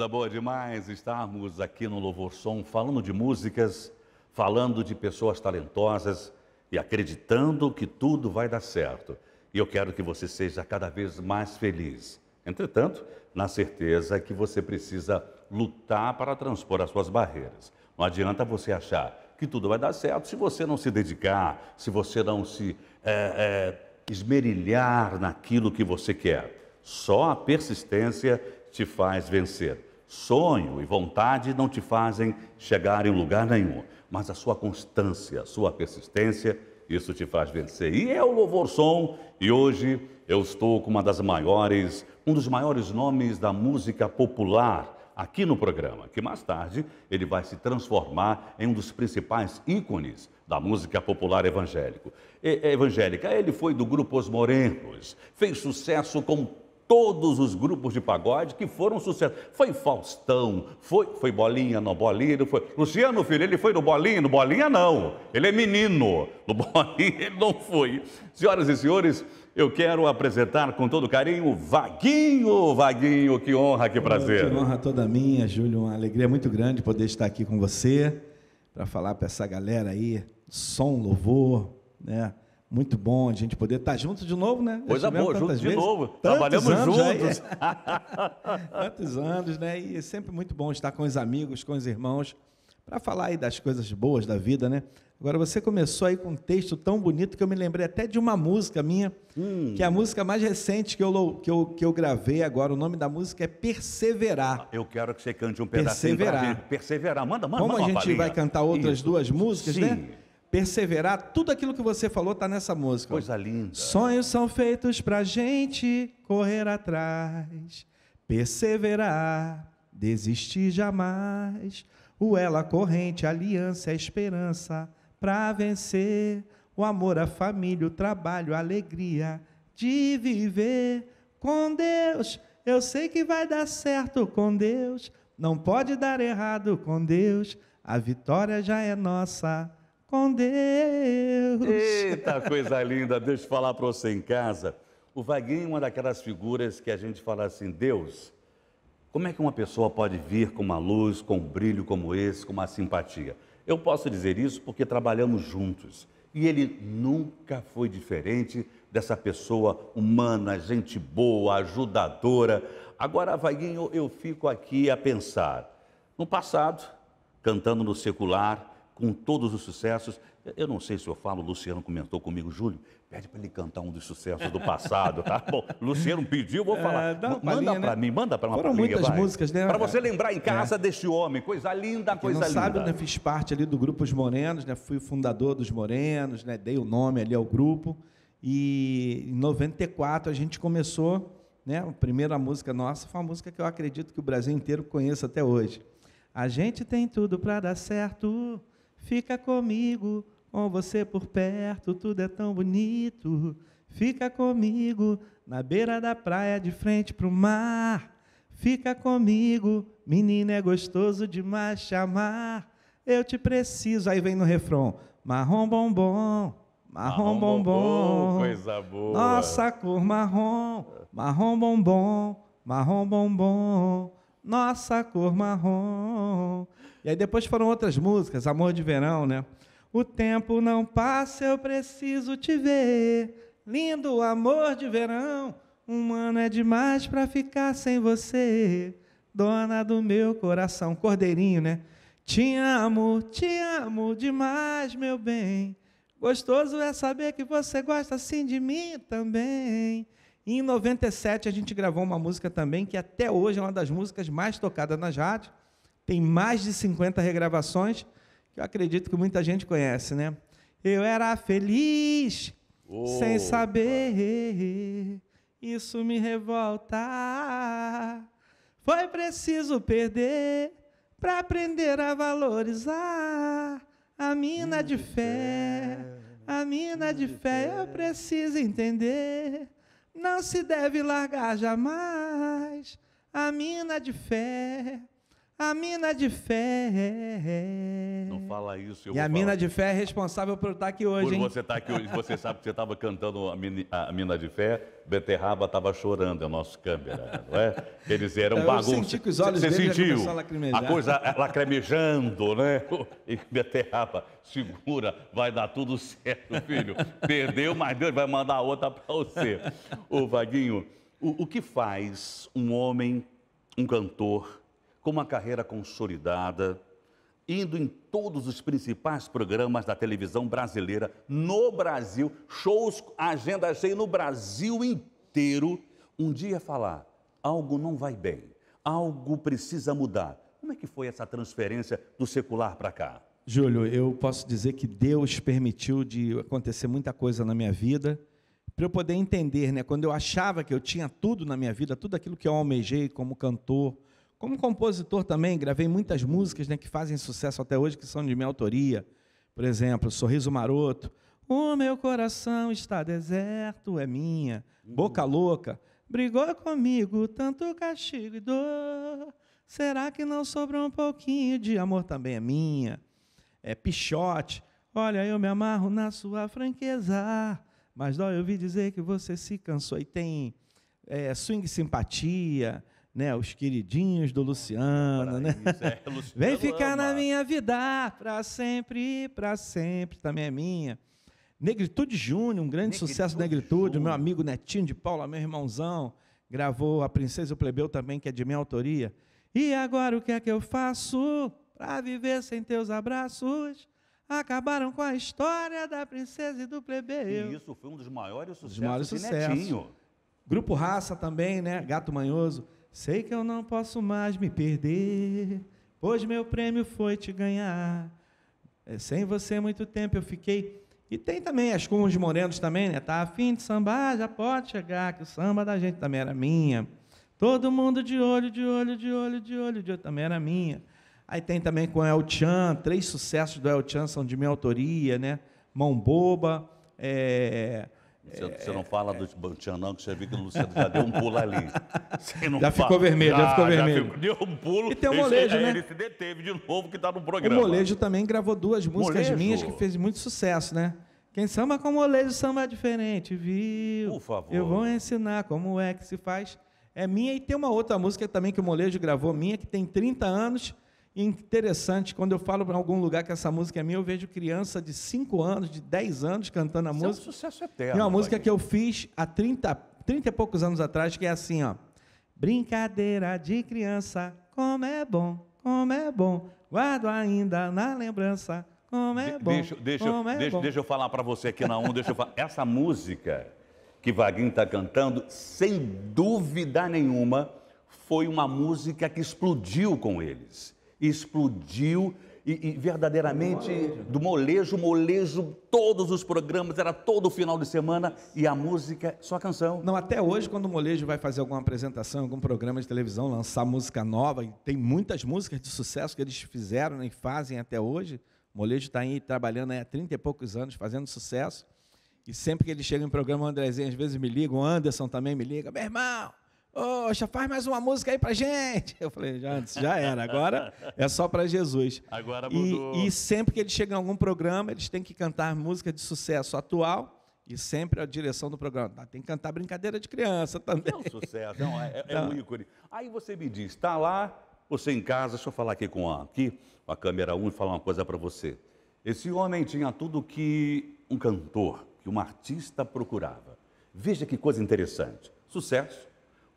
Coisa boa demais estarmos aqui no Louvor Som falando de músicas, falando de pessoas talentosas e acreditando que tudo vai dar certo. E eu quero que você seja cada vez mais feliz. Entretanto, na certeza que você precisa lutar para transpor as suas barreiras. Não adianta você achar que tudo vai dar certo se você não se dedicar, se você não se é, é, esmerilhar naquilo que você quer. Só a persistência te faz vencer. Sonho e vontade não te fazem chegar em lugar nenhum, mas a sua constância, a sua persistência, isso te faz vencer. E é o Louvor Som, e hoje eu estou com uma das maiores, um dos maiores nomes da música popular aqui no programa, que mais tarde ele vai se transformar em um dos principais ícones da música popular evangélico. E, evangélica. Ele foi do grupo Os Morenos, fez sucesso com todos os grupos de pagode que foram sucesso. Foi Faustão, foi, foi Bolinha, não, Bolinha, não foi. Luciano Filho, ele foi no Bolinha, no Bolinha não. Ele é menino, no Bolinha ele não foi. Senhoras e senhores, eu quero apresentar com todo carinho o Vaguinho. Vaguinho, que honra, que prazer. Que honra toda minha, Júlio. Uma alegria muito grande poder estar aqui com você para falar para essa galera aí, som, louvor, né? Muito bom a gente poder estar tá junto de novo, né? Coisa boa, junto vezes, de novo. Trabalhamos né? juntos. Quantos anos, né? E é sempre muito bom estar com os amigos, com os irmãos, para falar aí das coisas boas da vida, né? Agora, você começou aí com um texto tão bonito que eu me lembrei até de uma música minha, hum. que é a música mais recente que eu, que, eu, que eu gravei agora. O nome da música é Perseverar. Ah, eu quero que você cante um pedacinho Perseverar. Perseverar. Manda, manda, Como manda a gente vai cantar outras Isso. duas músicas, né? Sim. né? perseverar, tudo aquilo que você falou está nessa música. Coisa linda. Sonhos são feitos para gente correr atrás, perseverar, desistir jamais. O ela corrente, a aliança, a esperança para vencer. O amor, a família, o trabalho, a alegria de viver com Deus. Eu sei que vai dar certo com Deus, não pode dar errado com Deus. A vitória já é nossa com Deus. Eita, coisa linda. Deixa eu falar para você em casa. O Vaguinho é uma daquelas figuras que a gente fala assim, Deus, como é que uma pessoa pode vir com uma luz, com um brilho como esse, com uma simpatia? Eu posso dizer isso porque trabalhamos juntos. E ele nunca foi diferente dessa pessoa humana, gente boa, ajudadora. Agora, Vaguinho, eu fico aqui a pensar. No passado, cantando no secular, com todos os sucessos. Eu não sei se eu falo, o Luciano comentou comigo, Júlio, pede para ele cantar um dos sucessos do passado, tá? Bom, Luciano pediu, vou é, falar. É, manda para né? mim, manda para uma Foram palhinha, muitas vai. músicas, né? Para você lembrar em é. casa é. deste homem, coisa linda, é coisa não linda. sabe, eu né, fiz parte ali do Grupo Os Morenos, né? Fui o fundador dos Morenos, né? Dei o nome ali ao grupo. E em 94 a gente começou, né? A primeira música nossa foi uma música que eu acredito que o Brasil inteiro conheça até hoje. A gente tem tudo para dar certo. Fica comigo, com você por perto, tudo é tão bonito. Fica comigo, na beira da praia, de frente pro mar. Fica comigo, menina, é gostoso demais chamar. Eu te preciso. Aí vem no refrão: marrom bombom, marrom, marrom bombom, bombom. Coisa boa. Nossa cor marrom, marrom bombom, marrom bombom. Nossa cor marrom. E aí depois foram outras músicas, Amor de Verão, né? O tempo não passa, eu preciso te ver. Lindo amor de verão, um ano é demais para ficar sem você. Dona do meu coração, cordeirinho, né? Te amo, te amo demais, meu bem. Gostoso é saber que você gosta assim de mim também. em 97 a gente gravou uma música também que até hoje é uma das músicas mais tocadas nas rádios, tem mais de 50 regravações, que eu acredito que muita gente conhece, né? Eu era feliz oh. sem saber, isso me revolta. Foi preciso perder para aprender a valorizar a mina hum, de fé. A mina de fé eu preciso entender. Não se deve largar jamais. A mina de fé a mina de fé. Não fala isso. Eu e a mina de fé é responsável por estar tá aqui hoje. Por hein? você estar tá aqui hoje, você sabe que você estava cantando a, mini, a mina de fé, Beterraba estava chorando, é o nosso câmera, né? não é? Eles eram então, bagunça. Eu senti que os olhos você sentiu a, a coisa lacrimejando, né? E Beterraba, segura, vai dar tudo certo, filho. Perdeu, mas Deus vai mandar outra para você. Ô, Vaguinho, o, o que faz um homem, um cantor, com uma carreira consolidada, indo em todos os principais programas da televisão brasileira, no Brasil, shows, agenda cheia no Brasil inteiro. Um dia falar: algo não vai bem, algo precisa mudar. Como é que foi essa transferência do secular para cá? Júlio, eu posso dizer que Deus permitiu de acontecer muita coisa na minha vida para eu poder entender, né? Quando eu achava que eu tinha tudo na minha vida, tudo aquilo que eu almejei como cantor, como compositor também, gravei muitas músicas né, que fazem sucesso até hoje, que são de minha autoria. Por exemplo, Sorriso Maroto. O meu coração está deserto, é minha. Uhum. Boca Louca. Brigou comigo, tanto castigo e dor. Será que não sobrou um pouquinho de amor também é minha? É Pichote. Olha, eu me amarro na sua franqueza. Mas dói ouvir dizer que você se cansou e tem é, swing simpatia, né, os queridinhos do Luciano, né? Isso, é, Luciano Vem ficar ama. na minha vida para sempre, para sempre, também é minha. Negritude Júnior, um grande Negritude sucesso Negritude, Júnior. meu amigo Netinho de Paula, meu irmãozão, gravou A Princesa e o Plebeu também, que é de minha autoria. E agora o que é que eu faço para viver sem teus abraços? Acabaram com a história da princesa e do plebeu. E isso foi um dos maiores sucessos, dos maiores sucessos. Netinho. Grupo Raça também, né? Gato Manhoso. Sei que eu não posso mais me perder, pois meu prêmio foi te ganhar. É, sem você muito tempo eu fiquei. E tem também as com de morenos também, né? Tá afim de sambar, já pode chegar, que o samba da gente também era minha. Todo mundo de olho, de olho, de olho, de olho, de olho, também era minha. Aí tem também com El Chan, três sucessos do El Chan são de minha autoria, né? Mão Boba, é, você, é, você não fala do Tchanão, que você viu que o Luciano já deu um pulo ali. já fala. ficou vermelho, já, ah, já ficou vermelho. Já deu um pulo. E tem o um molejo, né? Ele se deteve de novo, que está no programa. O molejo também gravou duas músicas molejo. minhas que fez muito sucesso, né? Quem samba com molejo, samba diferente, viu? Por favor. Eu vou ensinar como é que se faz. É minha e tem uma outra música também que o Molejo gravou, minha, que tem 30 anos, Interessante, quando eu falo para algum lugar que essa música é minha, eu vejo criança de 5 anos, de 10 anos cantando a Isso música. É um sucesso eterno. é uma música que eu fiz há 30, 30 e poucos anos atrás, que é assim, ó. Brincadeira de criança, como é bom, como é bom, guardo ainda na lembrança, como é bom. Deixa, deixa, como é deixa, bom. deixa eu falar para você aqui na onda, deixa eu falar. Essa música que Vaguinho está cantando, sem dúvida nenhuma, foi uma música que explodiu com eles explodiu e, e verdadeiramente do molejo. molejo, todos os programas, era todo final de semana e a música, é só a canção. Não, até hoje, quando o molejo vai fazer alguma apresentação, algum programa de televisão, lançar música nova, e tem muitas músicas de sucesso que eles fizeram né, e fazem até hoje. O molejo está aí trabalhando aí há 30 e poucos anos, fazendo sucesso. E sempre que ele chega em programa, o Andrezinho às vezes me liga, o Anderson também me liga, meu irmão, Poxa, faz mais uma música aí pra gente. Eu falei, já antes, já era. Agora é só para Jesus. Agora mudou. E, e sempre que eles chegam em algum programa, eles têm que cantar música de sucesso atual. E sempre a direção do programa. Ah, tem que cantar brincadeira de criança também. É um sucesso, não, é, é, é então um ícone. Aí você me diz, está lá, você em casa, deixa eu falar aqui com a, aqui, a câmera 1 e falar uma coisa para você. Esse homem tinha tudo que um cantor, que um artista procurava. Veja que coisa interessante. Sucesso,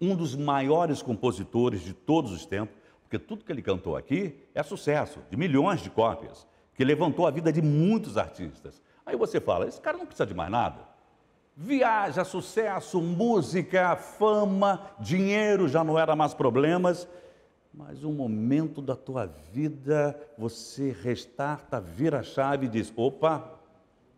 um dos maiores compositores de todos os tempos, porque tudo que ele cantou aqui é sucesso, de milhões de cópias, que levantou a vida de muitos artistas. Aí você fala, esse cara não precisa de mais nada. Viaja, sucesso, música, fama, dinheiro já não era mais problemas, mas um momento da tua vida você restarta, vira a chave e diz: opa,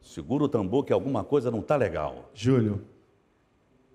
segura o tambor que alguma coisa não está legal. Júlio,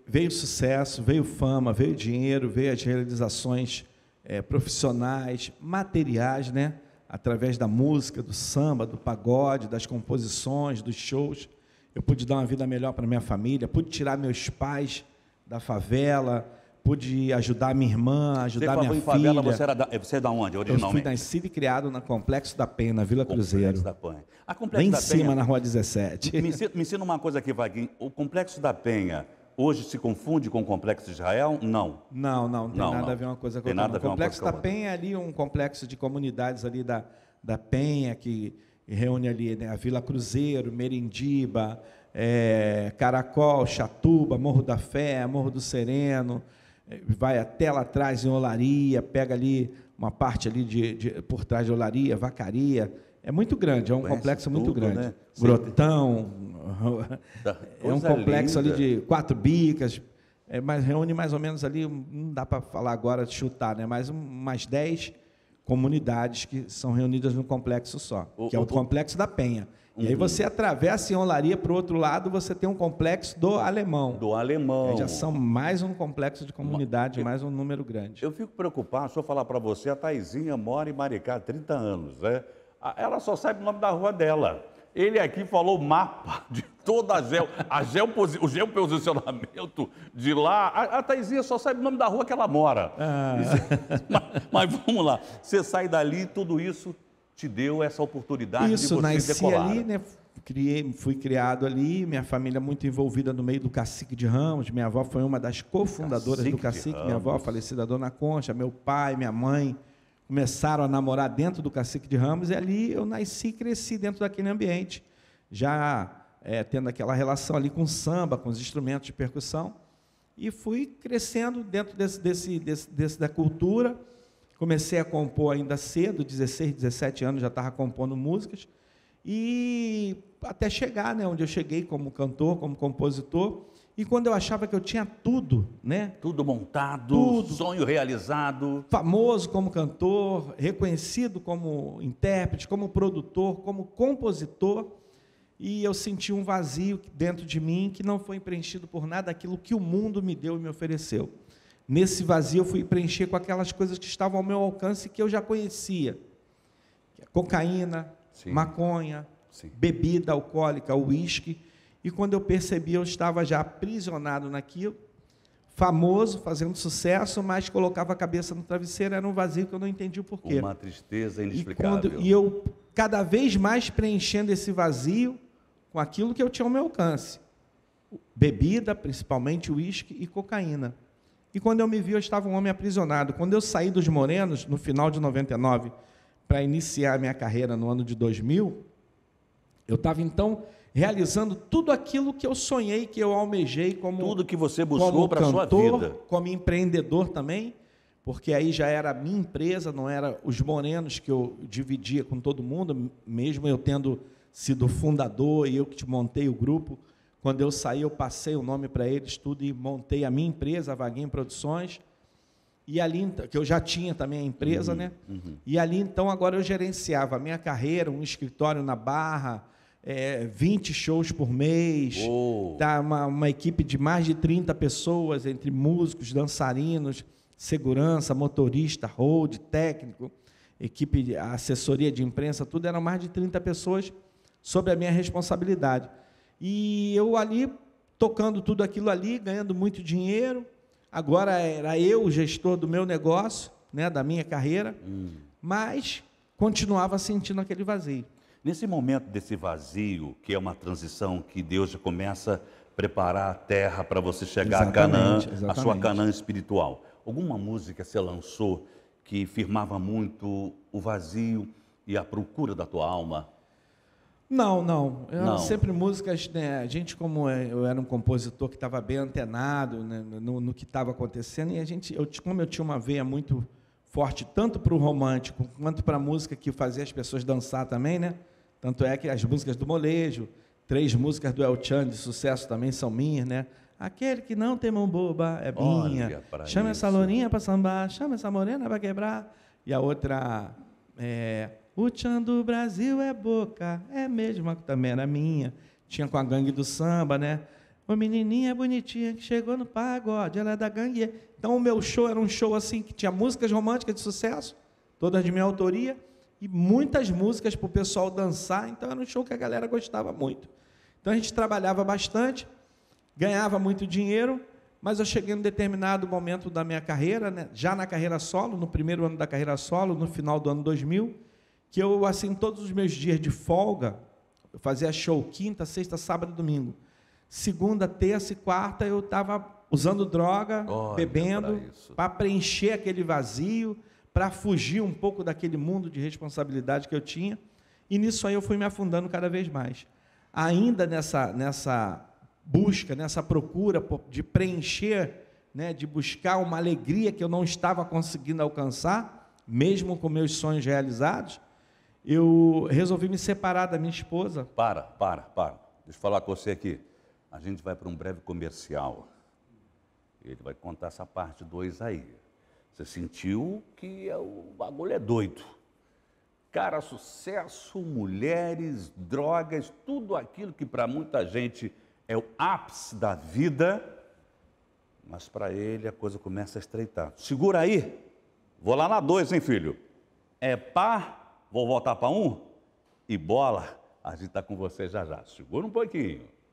veio sucesso, veio fama, veio dinheiro, veio as realizações é, profissionais, materiais, né? através da música, do samba, do pagode, das composições, dos shows. Eu pude dar uma vida melhor para minha família, pude tirar meus pais da favela, pude ajudar minha irmã, ajudar você minha filha. Favela, você, era da, você é da onde, originalmente? Eu fui nascido e criado no Complexo da Penha, na Vila Complexo Cruzeiro. Da Penha. A Complexo em cima, Penha, na Rua 17. Me, me ensina uma coisa aqui, Vaguinho. O Complexo da Penha hoje se confunde com o complexo de Israel? Não. Não, não, tem não, nada não. a ver uma coisa com a Nada o complexo da Penha é ali um complexo de comunidades ali da, da Penha, que reúne ali né, a Vila Cruzeiro, Merindiba, é, Caracol, Chatuba, Morro da Fé, Morro do Sereno, é, vai até lá atrás em Olaria, pega ali uma parte ali de, de por trás de Olaria, Vacaria, é muito grande, é um complexo muito grande. Né? Grotão, é um complexo linda. ali de quatro bicas, é, mas reúne mais ou menos ali, não dá para falar agora, chutar, né? mas umas mais dez comunidades que são reunidas num complexo só, o, que é o, o complexo da Penha. Uhum. E aí uhum. você atravessa em Olaria para o outro lado, você tem um complexo do alemão. Do alemão. Já são mais um complexo de comunidade, mais um número grande. Eu fico preocupado, só eu falar para você, a Taizinha mora em Maricá há 30 anos, né? Ela só sabe o nome da rua dela. Ele aqui falou mapa de toda a geo, a geopos, o geoposicionamento de lá. A, a Taizinha só sabe o nome da rua que ela mora. Ah. É, mas, mas, vamos lá, você sai dali, tudo isso te deu essa oportunidade isso, de você nasci decolar. ali, né? né? Criei, fui criado ali, minha família muito envolvida no meio do Cacique de Ramos. Minha avó foi uma das cofundadoras Cacique do Cacique. Minha avó, falecida Dona Concha, meu pai, minha mãe começaram a namorar dentro do Cacique de Ramos, e ali eu nasci e cresci dentro daquele ambiente, já é, tendo aquela relação ali com o samba, com os instrumentos de percussão, e fui crescendo dentro desse, desse, desse, desse da cultura, comecei a compor ainda cedo, 16, 17 anos já estava compondo músicas, e até chegar né, onde eu cheguei como cantor, como compositor, e quando eu achava que eu tinha tudo, né? Tudo montado, tudo. sonho realizado. Famoso como cantor, reconhecido como intérprete, como produtor, como compositor. E eu senti um vazio dentro de mim que não foi preenchido por nada aquilo que o mundo me deu e me ofereceu. Nesse vazio eu fui preencher com aquelas coisas que estavam ao meu alcance e que eu já conhecia. Cocaína, Sim. maconha, Sim. bebida alcoólica, uísque e quando eu percebi, eu estava já aprisionado naquilo, famoso, fazendo sucesso, mas colocava a cabeça no travesseiro, era um vazio que eu não entendi o porquê. Uma tristeza inexplicável. E, quando, e eu, cada vez mais preenchendo esse vazio com aquilo que eu tinha ao meu alcance. Bebida, principalmente uísque e cocaína. E quando eu me vi, eu estava um homem aprisionado. Quando eu saí dos Morenos, no final de 99, para iniciar a minha carreira no ano de 2000, eu estava então realizando tudo aquilo que eu sonhei, que eu almejei como tudo que você buscou para sua vida, como empreendedor também, porque aí já era a minha empresa, não era os morenos que eu dividia com todo mundo, mesmo eu tendo sido fundador e eu que te montei o grupo. Quando eu saí, eu passei o nome para eles tudo e montei a minha empresa, a Vaguinho Produções. E ali, então, que eu já tinha também a empresa, uhum, né? Uhum. E ali, então, agora eu gerenciava a minha carreira, um escritório na Barra, é, 20 shows por mês, tá uma, uma equipe de mais de 30 pessoas, entre músicos, dançarinos, segurança, motorista, road, técnico, equipe de assessoria de imprensa, tudo eram mais de 30 pessoas sob a minha responsabilidade. E eu ali tocando tudo aquilo ali, ganhando muito dinheiro. Agora era eu o gestor do meu negócio, né, da minha carreira, hum. mas continuava sentindo aquele vazio. Nesse momento desse vazio, que é uma transição que Deus já começa a preparar a terra para você chegar exatamente, a Canaã, exatamente. a sua Canaã espiritual. Alguma música você lançou que firmava muito o vazio e a procura da tua alma? Não, não. não. Sempre músicas, né? A gente, como é, eu era um compositor que estava bem antenado né? no, no, que estava acontecendo, e a gente, eu, como eu tinha uma veia muito forte tanto para o romântico quanto para a música que fazia as pessoas dançar também, né? Tanto é que as músicas do Molejo, três músicas do El Chan de sucesso também são minhas, né? Aquele que não tem mão boba é minha. Chama isso. essa lourinha para sambar, chama essa morena para quebrar. E a outra é, o Chan do Brasil é boca, é mesmo, também era minha. Tinha com a gangue do samba, né? uma menininha bonitinha que chegou no pagode, ela é da gangue. Então o meu show era um show assim que tinha músicas românticas de sucesso, todas de minha autoria, e muitas músicas para o pessoal dançar. Então era um show que a galera gostava muito. Então a gente trabalhava bastante, ganhava muito dinheiro, mas eu cheguei em um determinado momento da minha carreira, né, já na carreira solo, no primeiro ano da carreira solo, no final do ano 2000, que eu assim todos os meus dias de folga, eu fazia show quinta, sexta, sábado, domingo. Segunda, terça e quarta eu estava usando droga, bebendo, para preencher aquele vazio, para fugir um pouco daquele mundo de responsabilidade que eu tinha. E nisso aí eu fui me afundando cada vez mais. Ainda nessa, nessa busca, nessa procura de preencher, né, de buscar uma alegria que eu não estava conseguindo alcançar, mesmo com meus sonhos realizados, eu resolvi me separar da minha esposa. Para, para, para. Deixa eu falar com você aqui. A gente vai para um breve comercial. Ele vai contar essa parte 2 aí. Você sentiu que é o bagulho é doido. Cara, sucesso, mulheres, drogas, tudo aquilo que para muita gente é o ápice da vida, mas para ele a coisa começa a estreitar. Segura aí, vou lá na 2, hein, filho? É pá, vou voltar para um e bola. A gente está com você já já. Segura um pouquinho.